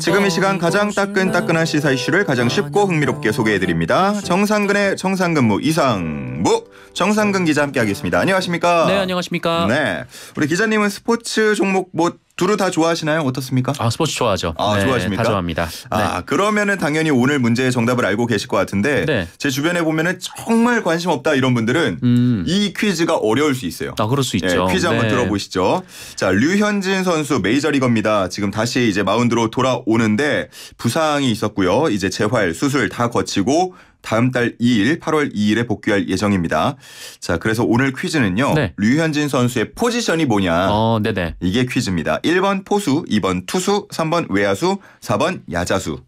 지금 이 시간 가장 따끈따끈한 시사 이슈를 가장 쉽고 흥미롭게 소개해드립니다. 정상근의 정상근무 이상무 정상근 기자 함께하겠습니다. 안녕하십니까? 네, 안녕하십니까? 네, 우리 기자님은 스포츠 종목 뭐 두루 다 좋아하시나요? 어떻습니까? 아 스포츠 좋아하죠. 아 네, 좋아하십니까? 다 좋아합니다. 아, 네. 아 그러면은 당연히 오늘 문제의 정답을 알고 계실 것 같은데 네. 제 주변에 보면은 정말 관심 없다 이런 분들은 음. 이 퀴즈가 어려울 수 있어요. 아 그럴 수 네, 있죠. 퀴즈 한번 네. 들어보시죠. 자 류현진 선수 메이저리거입니다. 지금 다시 이제 마운드로 돌아오는데 부상이 있었고요. 이제 재활 수술 다 거치고 다음 달 2일 8월 2일에 복귀할 예정입니다. 자, 그래서 오늘 퀴즈는요. 네. 류현진 선수의 포지션이 뭐냐? 어, 네네. 이게 퀴즈입니다. 1번 포수, 2번 투수, 3번 외야수, 4번 야자수.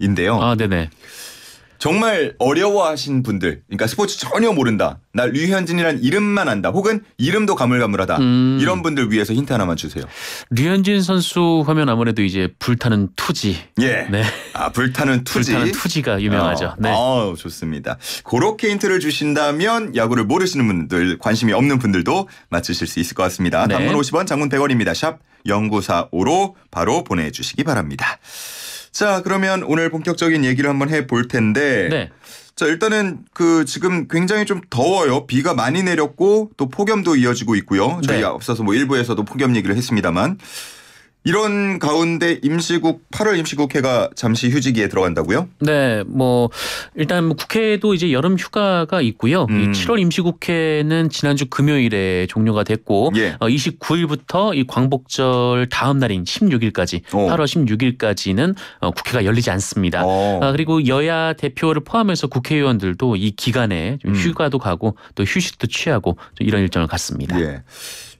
인데요. 아, 네네. 정말 어려워하신 분들, 그러니까 스포츠 전혀 모른다. 나 류현진이란 이름만 안다. 혹은 이름도 가물가물하다. 음. 이런 분들 위해서 힌트 하나만 주세요. 류현진 선수 하면 아무래도 이제 불타는 투지. 예. 네. 아 불타는 투지. 불타는 투지가 유명하죠. 어. 네. 어, 좋습니다. 그렇게 힌트를 주신다면 야구를 모르시는 분들, 관심이 없는 분들도 맞추실 수 있을 것 같습니다. 네. 단문 50원, 장문 100원입니다. 샵 0945로 바로 보내주시기 바랍니다. 자, 그러면 오늘 본격적인 얘기를 한번 해 볼 텐데. 네. 자, 일단은 그 지금 굉장히 좀 더워요. 비가 많이 내렸고 또 폭염도 이어지고 있고요. 저희 네. 앞서서 뭐 일부에서도 폭염 얘기를 했습니다만. 이런 가운데 임시국 8월 임시국회가 잠시 휴지기에 들어간다고요? 네, 뭐 일단 뭐 국회도 이제 여름 휴가가 있고요. 음. 7월 임시국회는 지난주 금요일에 종료가 됐고 예. 어, 29일부터 이 광복절 다음 날인 16일까지 오. 어. 8월 16일까지는 어, 국회가 열리지 않습니다. 어. 아, 그리고 여야 대표를 포함해서 국회의원들도 이 기간에 음. 휴가도 가고 또 휴식도 취하고 이런 일정을 갖습니다. 예.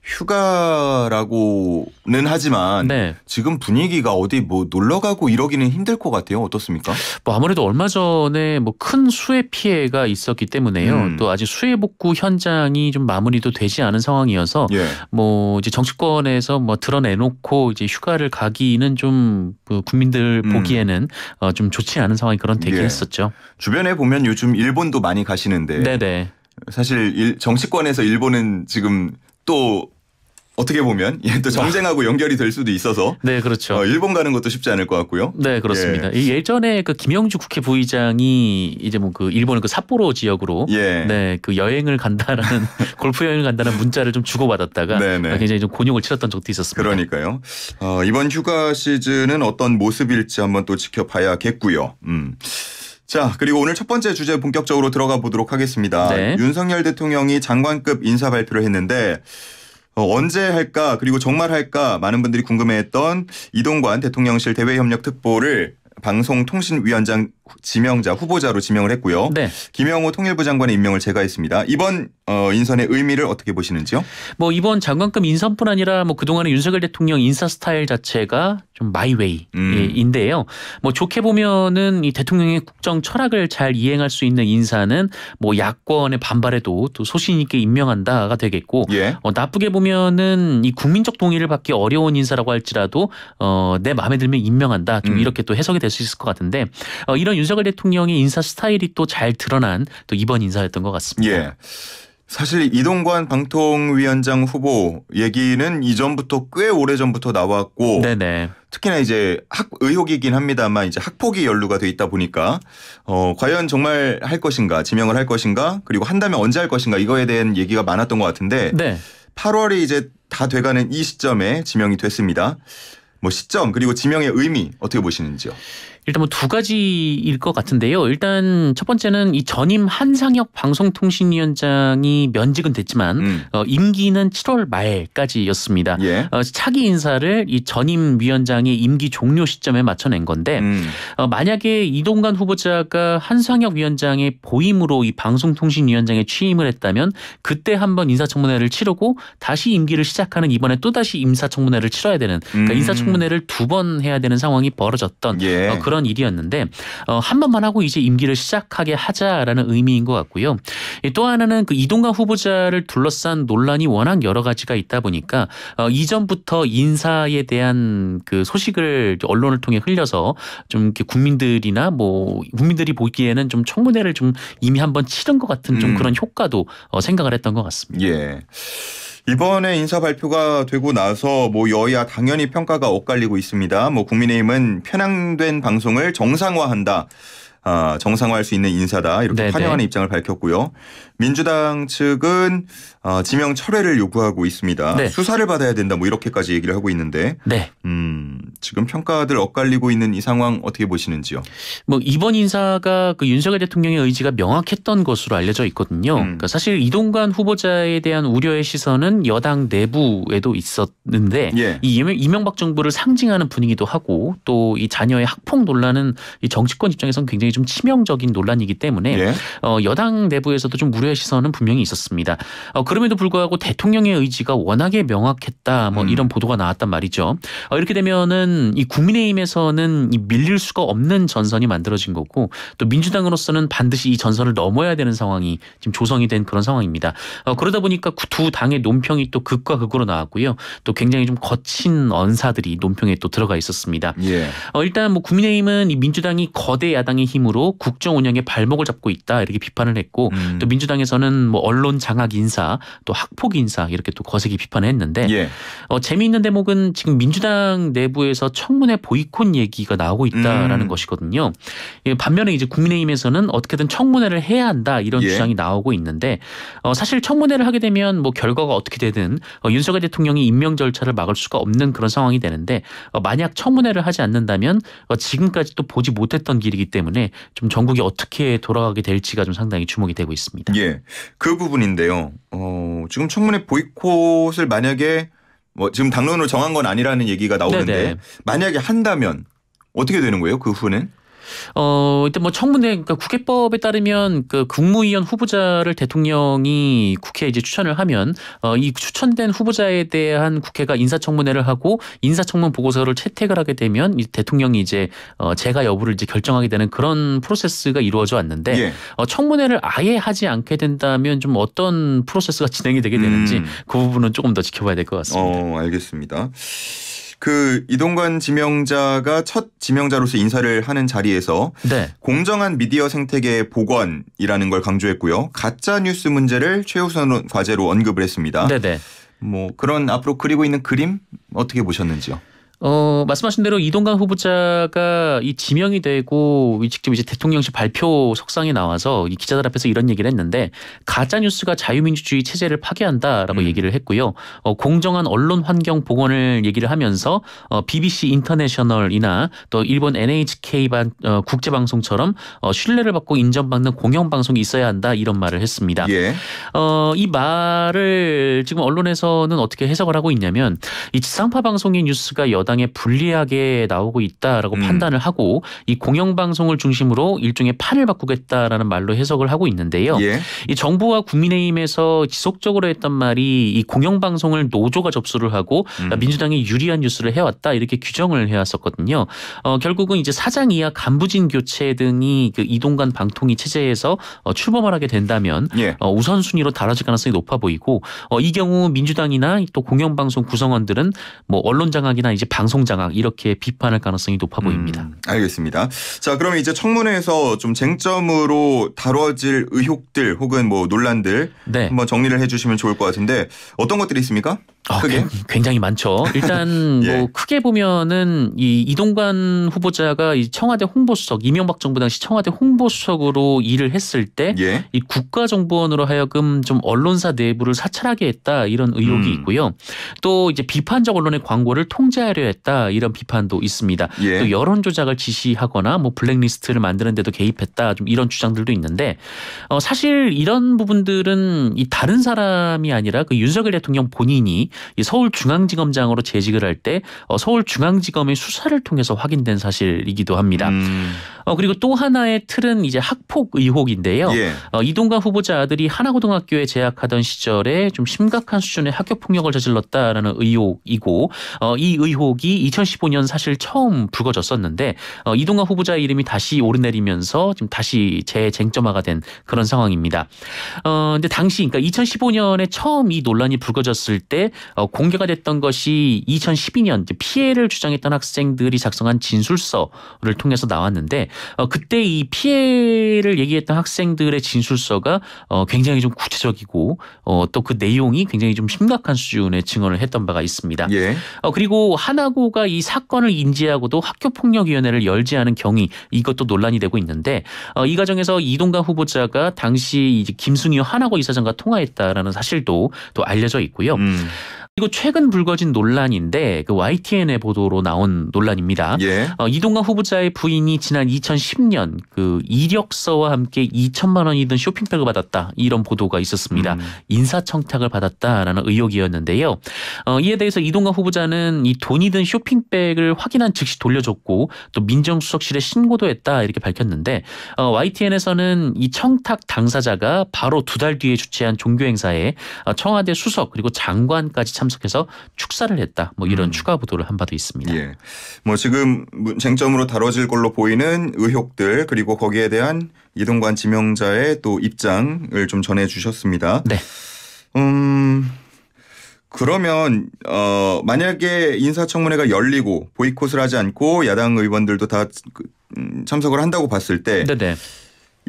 휴가라고는 하지만 네. 지금 분위기가 어디 뭐 놀러 가고 이러기는 힘들 것 같아요. 어떻습니까? 뭐 아무래도 얼마 전에 뭐 큰 수해 피해가 있었기 때문에요. 음. 또 아직 수해 복구 현장이 좀 마무리도 되지 않은 상황이어서 예. 뭐 이제 정치권에서 뭐 드러내놓고 이제 휴가를 가기는 좀그 국민들 음. 보기에는 어좀 좋지 않은 상황이 그런 되긴 예. 했었죠. 주변에 보면 요즘 일본도 많이 가시는데 네네. 사실 일, 정치권에서 일본은 지금 또 어떻게 보면 예, 또 정쟁하고 아. 연결이 될 수도 있어서 네 그렇죠. 어, 일본 가는 것도 쉽지 않을 것 같고요. 네 그렇습니다. 예. 예전에 그 김영주 국회 부의장이 이제 뭐 그 일본의 그 삿포로 지역으로 예. 네그 여행을 간다라는 골프 여행을 간다는 문자를 좀 주고받았다가 네네. 네. 아, 굉장히 좀 곤욕을 치렀던 적도 있었습니다. 그러니까요. 어, 이번 휴가 시즌은 어떤 모습일지 한번 또 지켜봐야겠고요. 음. 자, 그리고 오늘 첫 번째 주제 본격적으로 들어가 보도록 하겠습니다. 네. 윤석열 대통령이 장관급 인사 발표를 했는데 어, 언제 할까 그리고 정말 할까 많은 분들이 궁금해했던 이동관 대통령실 대외협력 특보를 방송통신위원장 지명자 후보자로 지명을 했고요. 네. 김영호 통일부 장관의 임명을 제가했습니다. 이번 어, 인선의 의미를 어떻게 보시는지요? 뭐 이번 장관급 인선뿐 아니라 뭐 그동안의 윤석열 대통령 인사 스타일 자체가 좀 마이웨이인데요. 음. 예, 뭐 좋게 보면은 이 대통령의 국정 철학을 잘 이행할 수 있는 인사는 뭐 야권의 반발에도 또 소신 있게 임명한다가 되겠고 예. 어, 나쁘게 보면은 이 국민적 동의를 받기 어려운 인사라고 할지라도 어, 내 마음에 들면 임명한다. 좀 음. 이렇게 또 해석이 될 수 있을 것 같은데 어, 이런 보면 윤석열 대통령의 인사 스타일이 또 잘 드러난 또 이번 인사였던 것 같습니다. 예. 사실 이동관 방통위원장 후보 얘기는 이전부터 꽤 오래 전부터 나왔고 네네. 특히나 이제 학 의혹이긴 합니다만 이제 학폭이 연루가 돼 있다 보니까 어 과연 정말 할 것인가 지명을 할 것인가 그리고 한다면 언제 할 것인가 이거에 대한 얘기가 많았던 것 같은데 네. 8월이 이제 다 돼가는 이 시점에 지명이 됐습니다. 뭐 시점 그리고 지명의 의미 어떻게 보시는지요? 일단 뭐 두 가지일 것 같은데요. 일단 첫 번째는 이 전임 한상혁 방송통신위원장이 면직은 됐지만 음. 어, 임기는 7월 말까지였습니다. 예. 어, 차기 인사를 이 전임 위원장의 임기 종료 시점에 맞춰낸 건데 음. 어, 만약에 이동관 후보자가 한상혁 위원장의 보임으로 이 방송통신위원장에 취임을 했다면 그때 한번 인사청문회를 치르고 다시 임기를 시작하는 이번에 또 다시 임사청문회를 치러야 되는 그러니까 음. 인사청문회를 두 번 해야 되는 상황이 벌어졌던 예. 어, 그런. 그런 일이었는데 어, 한 번만 하고 이제 임기를 시작하게 하자라는 의미인 것 같고요. 또 하나는 그 이동관 후보자를 둘러싼 논란이 워낙 여러 가지가 있다 보니까 어, 이전부터 인사에 대한 그 소식을 언론을 통해 흘려서 좀 이렇게 국민들이나 뭐 국민들이 보기에는 좀 청문회를 좀 이미 한 번 치른 것 같은 좀 음. 그런 효과도 어, 생각을 했던 것 같습니다. 예. 이번에 인사 발표가 되고 나서 뭐 여야 당연히 평가가 엇갈리고 있습니다. 뭐 국민의힘은 편향된 방송을 정상화한다. 아, 정상화할 수 있는 인사다 이렇게 네네. 네. 환영하는 입장을 밝혔고요. 민주당 측은 어, 지명 철회를 요구하고 있습니다. 네. 수사를 받아야 된다 뭐 이렇게까지 얘기를 하고 있는데 네. 음, 지금 평가들 엇갈리고 있는 이 상황 어떻게 보시는지요? 뭐 이번 인사가 그 윤석열 대통령의 의지가 명확했던 것으로 알려져 있거든요. 음. 그러니까 사실 이동관 후보자에 대한 우려의 시선은 여당 내부에도 있었는데 예. 이 이명박 정부를 상징하는 분위기도 하고 또 이 자녀의 학폭 논란은 이 정치권 입장에서는 굉장히 좀 치명적인 논란이기 때문에 예. 어, 여당 내부에서도 좀 우려 우려의 시선은 분명히 있었습니다. 어, 그럼에도 불구하고 대통령의 의지가 워낙에 명확했다. 뭐 음. 이런 보도가 나왔단 말이죠. 어, 이렇게 되면은 이 국민의힘에서는 이 밀릴 수가 없는 전선이 만들어진 거고 또 민주당으로서는 반드시 이 전선을 넘어야 되는 상황이 지금 조성이 된 그런 상황입니다. 어, 그러다 보니까 두 당의 논평이 또 극과 극으로 나왔고요. 또 굉장히 좀 거친 언사들이 논평에 또 들어가 있었습니다. 예. 어, 일단 뭐 국민의힘은 이 민주당이 거대 야당의 힘으로 국정 운영에 발목을 잡고 있다 이렇게 비판을 했고 음. 또 민주당 민주당에서는 뭐 언론 장악 인사 또 학폭 인사 이렇게 또 거세게 비판을 했는데 예. 어, 재미있는 대목은 지금 민주당 내부에서 청문회 보이콧 얘기가 나오고 있다라는 음. 것이거든요. 예, 반면에 이제 국민의힘에서는 어떻게든 청문회를 해야 한다 이런 예. 주장이 나오고 있는데 어, 사실 청문회를 하게 되면 뭐 결과가 어떻게 되든 어, 윤석열 대통령이 임명 절차를 막을 수가 없는 그런 상황이 되는데 어, 만약 청문회를 하지 않는다면 어, 지금까지 또 보지 못했던 길이기 때문에 좀 전국이 어떻게 돌아가게 될지가 좀 상당히 주목이 되고 있습니다. 예. 예. 그 부분인데요. 어, 지금 청문회 보이콧을 만약에 뭐 지금 당론으로 정한 건 아니라는 얘기가 나오는데 네네. 만약에 한다면 어떻게 되는 거예요? 그 후는? 어, 일단 뭐 청문회, 그러니까 국회법에 따르면 그 국무위원 후보자를 대통령이 국회에 이제 추천을 하면 어, 이 추천된 후보자에 대한 국회가 인사청문회를 하고 인사청문 보고서를 채택을 하게 되면 이 대통령이 이제 어, 제가 여부를 이제 결정하게 되는 그런 프로세스가 이루어져 왔는데 예. 어, 청문회를 아예 하지 않게 된다면 좀 어떤 프로세스가 진행이 되게 되는지 음. 그 부분은 조금 더 지켜봐야 될 것 같습니다. 어, 알겠습니다. 그 이동관 지명자가 첫 지명자로서 인사를 하는 자리에서 네. 공정한 미디어 생태계 복원이라는 걸 강조했고요. 가짜 뉴스 문제를 최우선 과제로 언급을 했습니다. 네네. 네. 뭐 그런 앞으로 그리고 있는 그림 어떻게 보셨는지요? 어, 말씀하신 대로 이동강 후보자가 이 지명이 되고 직접 이제 대통령실 발표 석상에 나와서 이 기자들 앞에서 이런 얘기를 했는데 가짜 뉴스가 자유민주주의 체제를 파괴한다라고 음. 얘기를 했고요. 어, 공정한 언론 환경 복원을 얘기를 하면서 어, BBC 인터내셔널이나 또 일본 NHK 반, 어, 국제 방송처럼 어, 신뢰를 받고 인정받는 공영 방송이 있어야 한다 이런 말을 했습니다. 예. 어, 이 말을 지금 언론에서는 어떻게 해석을 하고 있냐면 이 지상파 방송의 뉴스가 여 여당에 불리하게 나오고 있다라고 음. 판단을 하고 이 공영방송을 중심으로 일종의 판을 바꾸겠다라는 말로 해석을 하고 있는데요. 예. 이 정부와 국민의힘에서 지속적으로 했던 말이 이 공영방송을 노조가 접수를 하고 음. 아, 민주당이 유리한 뉴스를 해왔다 이렇게 규정을 해왔었거든요. 어, 결국은 이제 사장 이하 간부진 교체 등이 그 이동간 방통위 체제에서 어, 출범을 하게 된다면 예. 어, 우선순위로 달라질 가능성이 높아 보이고 어, 이 경우 민주당이나 또 공영방송 구성원들은 뭐 언론 장악이나 이제 방송 장악 이렇게 비판할 가능성이 높아 보입니다. 음, 알겠습니다. 자, 그러면 이제 청문회에서 좀 쟁점으로 다뤄질 의혹들 혹은 뭐 논란들 네. 한번 정리를 해주시면 좋을 것 같은데 어떤 것들이 있습니까? 어, 크게? 굉장히 많죠. 일단 예. 뭐 크게 보면은 이 이동관 후보자가 이 청와대 홍보수석 이명박 정부 당시 청와대 홍보수석으로 일을 했을 때이 예. 국가정보원으로 하여금 좀 언론사 내부를 사찰하게 했다 이런 의혹이 음. 있고요. 또 이제 비판적 언론의 광고를 통제하려 했다 이런 비판도 있습니다. 예. 또 여론 조작을 지시하거나 뭐 블랙리스트를 만드는 데도 개입했다 좀 이런 주장들도 있는데 어, 사실 이런 부분들은 이 다른 사람이 아니라 그 윤석열 대통령 본인이 서울중앙지검장으로 재직을 할 때 어, 서울중앙지검의 수사를 통해서 확인된 사실이기도 합니다. 음. 어, 그리고 또 하나의 틀은 이제 학폭 의혹인데요. 예. 어, 이동관 후보자 아들이 하나고등학교에 재학하던 시절에 좀 심각한 수준의 학교 폭력을 저질렀다라는 의혹이고 어, 이 의혹이 2015년 사실 처음 불거졌었는데 어, 이동관 후보자의 이름이 다시 오르내리면서 지금 다시 재쟁점화가 된 그런 상황입니다. 어, 근데 당시 그러니까 2015년에 처음 이 논란이 불거졌을 때 어, 공개가 됐던 것이 2012년 피해를 주장했던 학생들이 작성한 진술서를 통해서 나왔는데 어, 그때 이 피해를 얘기했던 학생들의 진술서가 어, 굉장히 좀 구체적이고 어, 또 그 내용이 굉장히 좀 심각한 수준의 증언을 했던 바가 있습니다. 예. 어, 그리고 한화고가이 사건을 인지하고도 학교폭력위원회를 열지 않은 경위 이것도 논란이 되고 있는데 어, 이 과정에서 이동관 후보자가 당시 이제 김승유 한화고 이사장과 통화했다라는 사실도 또 알려져 있고요. 음. 이거 최근 불거진 논란인데 그 YTN의 보도로 나온 논란입니다. 예. 어, 이동강 후보자의 부인이 지난 2010년 그 이력서와 함께 2천만 원이 든 쇼핑백을 받았다 이런 보도가 있었습니다. 음. 인사청탁을 받았다라는 의혹이었는데요. 어, 이에 대해서 이동강 후보자는 이 돈이 든 쇼핑백을 확인한 즉시 돌려줬고 또 민정수석실에 신고도 했다 이렇게 밝혔는데 어, YTN에서는 이 청탁 당사자가 바로 두 달 뒤에 주최한 종교 행사에 어, 청와대 수석 그리고 장관까지 참 참석해서 축사를 했다. 뭐 이런 음. 추가 보도를 한 바도 있습니다. 예. 뭐 지금 쟁점으로 다뤄질 걸로 보이는 의혹들 그리고 거기에 대한 이동관 지명자의 또 입장을 좀 전해 주셨습니다. 네. 음. 그러면 어 만약에 인사청문회가 열리고 보이콧을 하지 않고 야당 의원들도 다 그, 음, 참석을 한다고 봤을 때이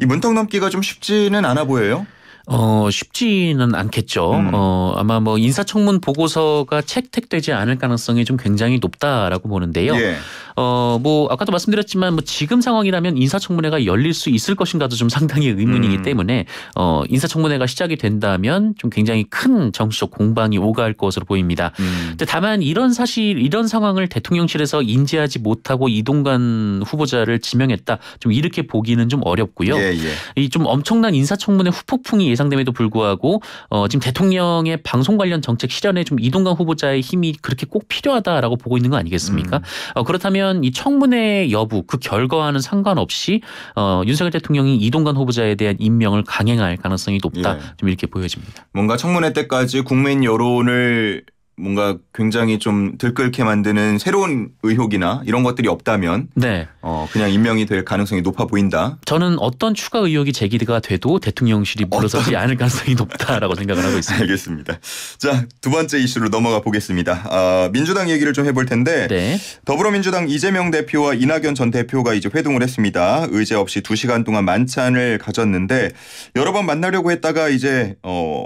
문턱 넘기가 좀 쉽지는 않아 보여요. 어, 쉽지는 않겠죠. 음. 어, 아마 뭐 인사청문 보고서가 채택되지 않을 가능성이 좀 굉장히 높다라고 보는데요. 예. 어, 뭐 아까도 말씀드렸지만 뭐 지금 상황이라면 인사청문회가 열릴 수 있을 것인가도 좀 상당히 의문이기 음. 때문에 어, 인사청문회가 시작이 된다면 좀 굉장히 큰 정치적 공방이 오갈 것으로 보입니다. 음. 근데 다만 이런 사실 이런 상황을 대통령실에서 인지하지 못하고 이동관 후보자를 지명했다. 좀 이렇게 보기는 좀 어렵고요. 예, 예. 이좀 엄청난 인사청문회 후폭풍이 예상됨에도 불구하고 어, 지금 대통령의 방송 관련 정책 실현에 좀 이동강 후보자의 힘이 그렇게 꼭 필요하다라고 보고 있는 거 아니겠습니까? 음. 어, 그렇다면 이 청문회 여부 그 결과와는 상관없이 어, 윤석열 대통령이 이동관 후보자에 대한 임명을 강행할 가능성이 높다 예. 좀 이렇게 보여집니다. 뭔가 청문회 때까지 국민 여론을 뭔가 굉장히 좀 들끓게 만드는 새로운 의혹이나 이런 것들이 없다면 네. 어, 그냥 임명이 될 가능성이 높아 보인다. 저는 어떤 추가 의혹이 제기가 돼도 대통령실이 물러서지 않을 가능성이 높다라고 생각을 하고 있습니다. 알겠습니다. 자, 두 번째 이슈로 넘어가 보겠습니다. 아, 민주당 얘기를 좀 해볼 텐데 네. 더불어민주당 이재명 대표와 이낙연 전 대표가 이제 회동을 했습니다. 의제 없이 두시간 동안 만찬을 가졌는데 여러 번 만나려고 했다가 이제 어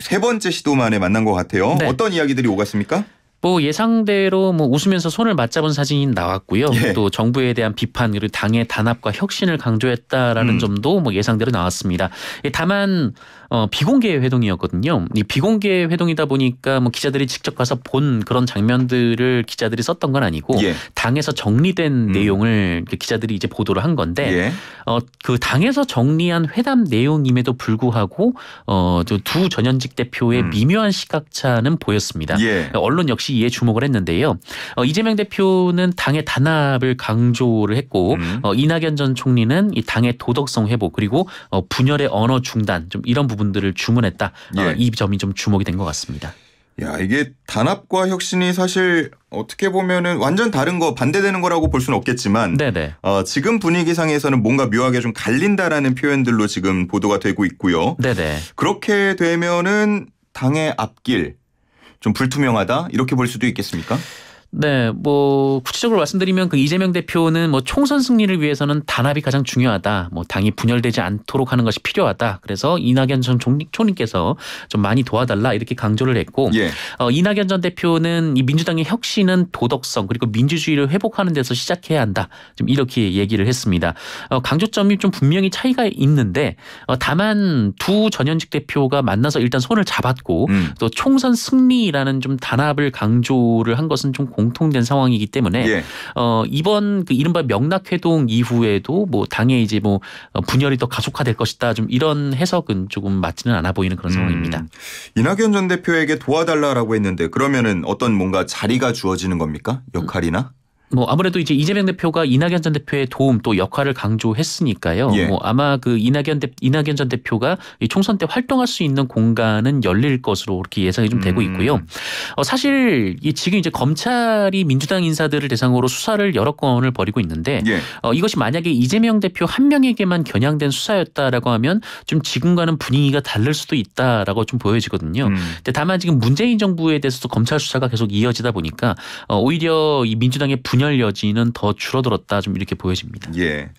세 번째 시도 만에 만난 것 같아요. 네. 어떤 이야기들이 오갔습니까? 뭐 예상대로 뭐 웃으면서 손을 맞잡은 사진이 나왔고요. 예. 또 정부에 대한 비판 그리고 당의 단합과 혁신을 강조했다라는 음. 점도 뭐 예상대로 나왔습니다. 예, 다만 어, 비공개 회동이었거든요. 이 비공개 회동이다 보니까 뭐 기자들이 직접 가서 본 그런 장면들을 기자들이 썼던 건 아니고 예. 당에서 정리된 음. 내용을 기자들이 이제 보도를 한 건데 예. 어, 그 당에서 정리한 회담 내용임에도 불구하고 어, 두 전현직 대표의 음. 미묘한 시각차는 보였습니다. 예. 언론 역시 이에 주목을 했는데요. 어, 이재명 대표는 당의 단합을 강조를 했고 음. 어, 이낙연 전 총리는 이 당의 도덕성 회복 그리고 어, 분열의 언어 중단 좀 이런 부분 부분들을 주문했다. 어, 예. 이 점이 좀 주목이 된 것 같습니다. 야 이게 단합과 혁신이 사실 어떻게 보면은 완전 다른 거 반대되는 거라고 볼 수는 없겠지만 네, 네. 어, 지금 분위기상에서는 뭔가 묘하게 좀 갈린다라는 표현들로 지금 보도가 되고 있고요. 네네. 네. 그렇게 되면은 당의 앞길 좀 불투명하다 이렇게 볼 수도 있겠습니까? 네, 뭐 구체적으로 말씀드리면 그 이재명 대표는 뭐 총선 승리를 위해서는 단합이 가장 중요하다. 뭐 당이 분열되지 않도록 하는 것이 필요하다. 그래서 이낙연 전 총리께서 총좀 많이 도와달라 이렇게 강조를 했고 예. 어, 이낙연 전 대표는 이 민주당의 혁신은 도덕성 그리고 민주주의를 회복하는 데서 시작해야 한다. 좀 이렇게 얘기를 했습니다. 어, 강조점이 좀 분명히 차이가 있는데 어, 다만 두 전현직 대표가 만나서 일단 손을 잡았고 음. 또 총선 승리라는 좀 단합을 강조를 한 것은 좀 공. 공통된 상황이기 때문에 예. 어, 이번 그 이른바 명락회동 이후에도 뭐 당의 이제 뭐 어, 분열이 더 가속화될 것이다 좀 이런 해석은 조금 맞지는 않아 보이는 그런 음. 상황입니다. 이낙연 전 대표에게 도와달라라고 했는데 그러면은 어떤 뭔가 자리가 주어지는 겁니까? 역할이나? 뭐 아무래도 이제 이재명 대표가 이낙연 전 대표의 도움 또 역할을 강조했으니까요. 예. 뭐 아마 그 이낙연 대 이낙연 전 대표가 이 총선 때 활동할 수 있는 공간은 열릴 것으로 그렇게 예상이 좀 되고 음. 있고요. 음. 어, 사실 이 지금 이제 검찰이 민주당 인사들을 대상으로 수사를 여러 건을 벌이고 있는데 예. 어, 이것이 만약에 이재명 대표 한 명에게만 겨냥된 수사였다라고 하면 좀 지금과는 분위기가 다를 수도 있다라고 좀 보여지거든요. 음. 근데 다만 지금 문재인 정부에 대해서도 검찰 수사가 계속 이어지다 보니까 어, 오히려 이 민주당의 분위기 분열 여지는 더 줄어들었다 좀 이렇게 보여집니다. 예.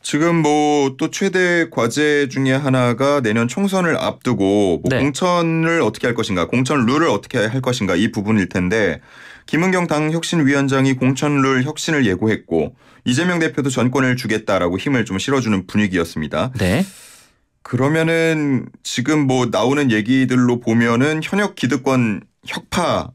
지금 뭐 또 최대 과제 중에 하나가 내년 총선을 앞두고 뭐 네. 공천을 어떻게 할 것인가, 공천 룰을 어떻게 할 것인가 이 부분일 텐데 김은경 당 혁신위원장이 공천 룰 혁신을 예고했고 이재명 대표도 전권을 주겠다라고 힘을 좀 실어주는 분위기였습니다. 네. 그러면은 지금 뭐 나오는 얘기들로 보면은 현역 기득권 혁파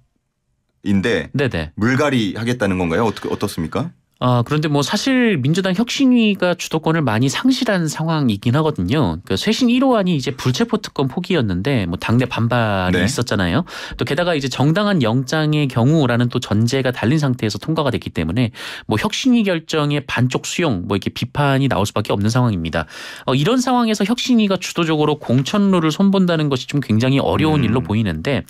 인데 물갈이 하겠다는 건가요? 어떻게 어떻습니까? 아, 그런데 뭐 사실 민주당 혁신위가 주도권을 많이 상실한 상황이긴 하거든요. 그 쇄신 1호안이 이제 불체포 특권 포기였는데 뭐 당내 반발이 네. 있었잖아요. 또 게다가 이제 정당한 영장의 경우라는 또 전제가 달린 상태에서 통과가 됐기 때문에 뭐 혁신위 결정의 반쪽 수용 뭐 이렇게 비판이 나올 수밖에 없는 상황입니다. 어, 이런 상황에서 혁신위가 주도적으로 공천룰을 손본다는 것이 좀 굉장히 어려운 음. 일로 보이는데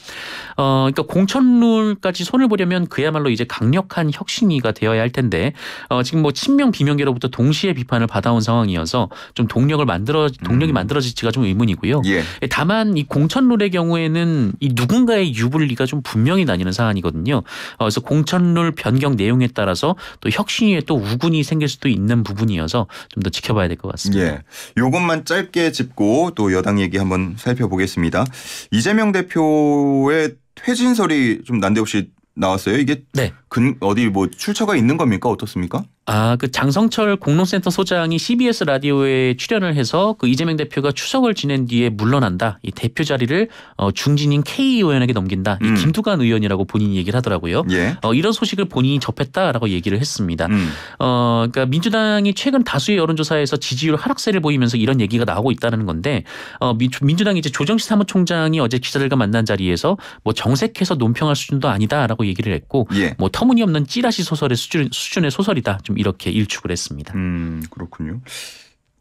어, 그러니까 공천룰까지 손을 보려면 그야말로 이제 강력한 혁신위가 되어야 할 텐데 어, 지금 뭐 친명 비명계로부터 동시에 비판을 받아온 상황이어서 좀 동력을 만들어 동력이 음. 만들어질지가 좀 의문이고요. 예. 예. 다만 이 공천룰의 경우에는 이 누군가의 유불리가 좀 분명히 나뉘는 사안이거든요. 어, 그래서 공천룰 변경 내용에 따라서 또 혁신위에 또 우군이 생길 수도 있는 부분이어서 좀 더 지켜봐야 될 것 같습니다. 예. 요것만 짧게 짚고 또 여당 얘기 한번 살펴보겠습니다. 이재명 대표의 퇴진설이 좀 난데없이 나왔어요. 이게 네. 근 어디 뭐 출처가 있는 겁니까? 어떻습니까? 아, 그 장성철 공론센터 소장이 CBS 라디오에 출연을 해서 그 이재명 대표가 추석을 지낸 뒤에 물러난다. 이 대표 자리를 어, 중진인 K 의원에게 넘긴다. 음. 이 김두관 의원이라고 본인이 얘기를 하더라고요. 예. 어, 이런 소식을 본인이 접했다라고 얘기를 했습니다. 음. 어, 그러니까 민주당이 최근 다수의 여론조사에서 지지율 하락세를 보이면서 이런 얘기가 나오고 있다는 건데 어, 민, 주당이 이제 조정식 사무총장이 어제 기자들과 만난 자리에서 뭐 정색해서 논평할 수준도 아니다라고 얘기를 했고 예. 뭐 터무니없는 찌라시 소설의 수준, 수준의 소설이다. 좀좀 이렇게 일축을 했습니다. 음, 그렇군요.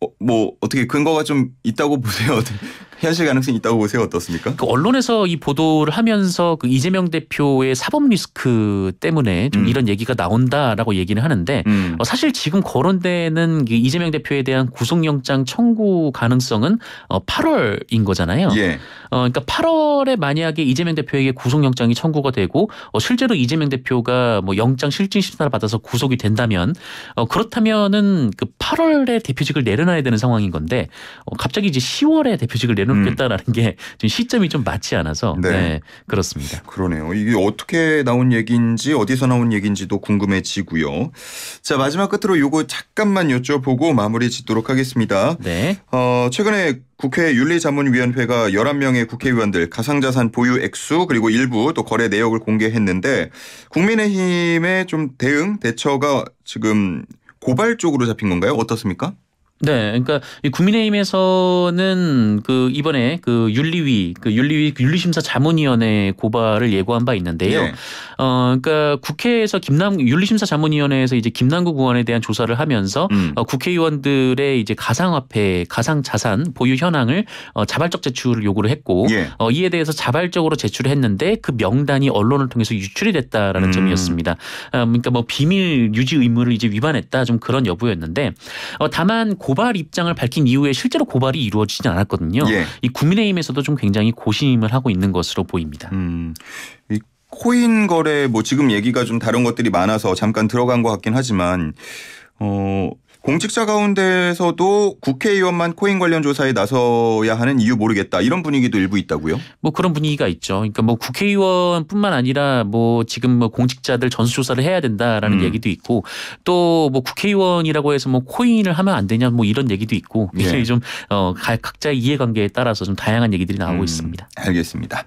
어, 뭐 어떻게 근거가 좀 있다고 보세요? 현실 가능성이 있다고 보세요? 어떻습니까? 그 언론에서 이 보도를 하면서 그 이재명 대표의 사법 리스크 때문에 좀 음. 이런 얘기가 나온다라고 얘기는 하는데 음. 어, 사실 지금 거론되는 이재명 대표에 대한 구속영장 청구 가능성은 어, 8월인 거잖아요. 예. 어, 그러니까 8월 1월에 만약에 이재명 대표에게 구속영장이 청구가 되고 어, 실제로 이재명 대표가 뭐 영장 실질 심사를 받아서 구속이 된다면 어, 그렇다면은 그 8월에 대표직을 내려놔야 되는 상황인 건데 어, 갑자기 이제 10월에 대표직을 내놓겠다라는 음. 게 지금 시점이 좀 맞지 않아서 네. 네. 그렇습니다. 그러네요. 이게 어떻게 나온 얘기인지 어디서 나온 얘기인지도 궁금해지고요. 자 마지막 끝으로 요거 잠깐만 여쭤보고 마무리 짓도록 하겠습니다. 네. 어, 최근에 국회 윤리자문위원회가 11명의 국회의원들 가상자산 보유 액수 그리고 일부 또 거래 내역을 공개했는데 국민의힘의 좀 대응 대처가 지금 고발 쪽으로 잡힌 건가요? 어떻습니까? 네, 그러니까 국민의힘에서는 그 이번에 그 윤리위 그 윤리위 그 윤리심사 자문위원회 고발을 예고한 바 있는데요. 예. 어, 그러니까 국회에서 김남 윤리심사 자문위원회에서 이제 김남국 의원에 대한 조사를 하면서 음. 어, 국회의원들의 이제 가상화폐, 가상자산 보유 현황을 어, 자발적 제출을 요구를 했고 예. 어, 이에 대해서 자발적으로 제출을 했는데 그 명단이 언론을 통해서 유출이 됐다라는 음. 점이었습니다. 어, 그러니까 뭐 비밀 유지 의무를 이제 위반했다 좀 그런 여부였는데 어, 다만 고 고발 입장을 밝힌 이후에 실제로 고발이 이루어지지 않았거든요. 예. 이 국민의힘에서도 좀 굉장히 고심을 하고 있는 것으로 보입니다. 음. 코인 거래 뭐 지금 얘기가 좀 다른 것들이 많아서 잠깐 들어간 것 같긴 하지만 어 공직자 가운데서도 국회의원만 코인 관련 조사에 나서야 하는 이유 모르겠다 이런 분위기도 일부 있다고요? 뭐 그런 분위기가 있죠. 그러니까 뭐 국회의원뿐만 아니라 뭐 지금 뭐 공직자들 전수조사를 해야 된다라는 음. 얘기도 있고 또 뭐 국회의원이라고 해서 뭐 코인을 하면 안 되냐 뭐 이런 얘기도 있고 굉장히 예. 좀 어, 각자의 이해관계에 따라서 좀 다양한 얘기들이 나오고 음. 있습니다. 알겠습니다.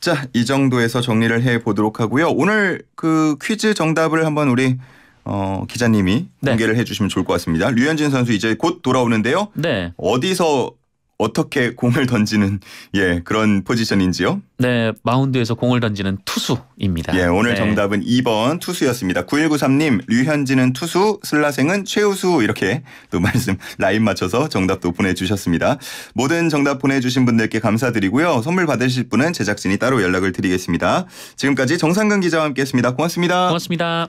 자 이 정도에서 정리를 해 보도록 하고요. 오늘 그 퀴즈 정답을 한번 우리 어, 기자님이 네. 공개를 해주시면 좋을 것 같습니다. 류현진 선수 이제 곧 돌아오는데요. 네. 어디서 어떻게 공을 던지는 예 그런 포지션인지요? 네 마운드에서 공을 던지는 투수입니다. 예 오늘 네. 정답은 2번 투수였습니다. 9193님 류현진은 투수 슬라생은 최우수 이렇게 또 말씀 라인 맞춰서 정답도 보내주셨습니다. 모든 정답 보내주신 분들께 감사드리고요. 선물 받으실 분은 제작진이 따로 연락을 드리겠습니다. 지금까지 정상근 기자와 함께했습니다. 고맙습니다. 고맙습니다.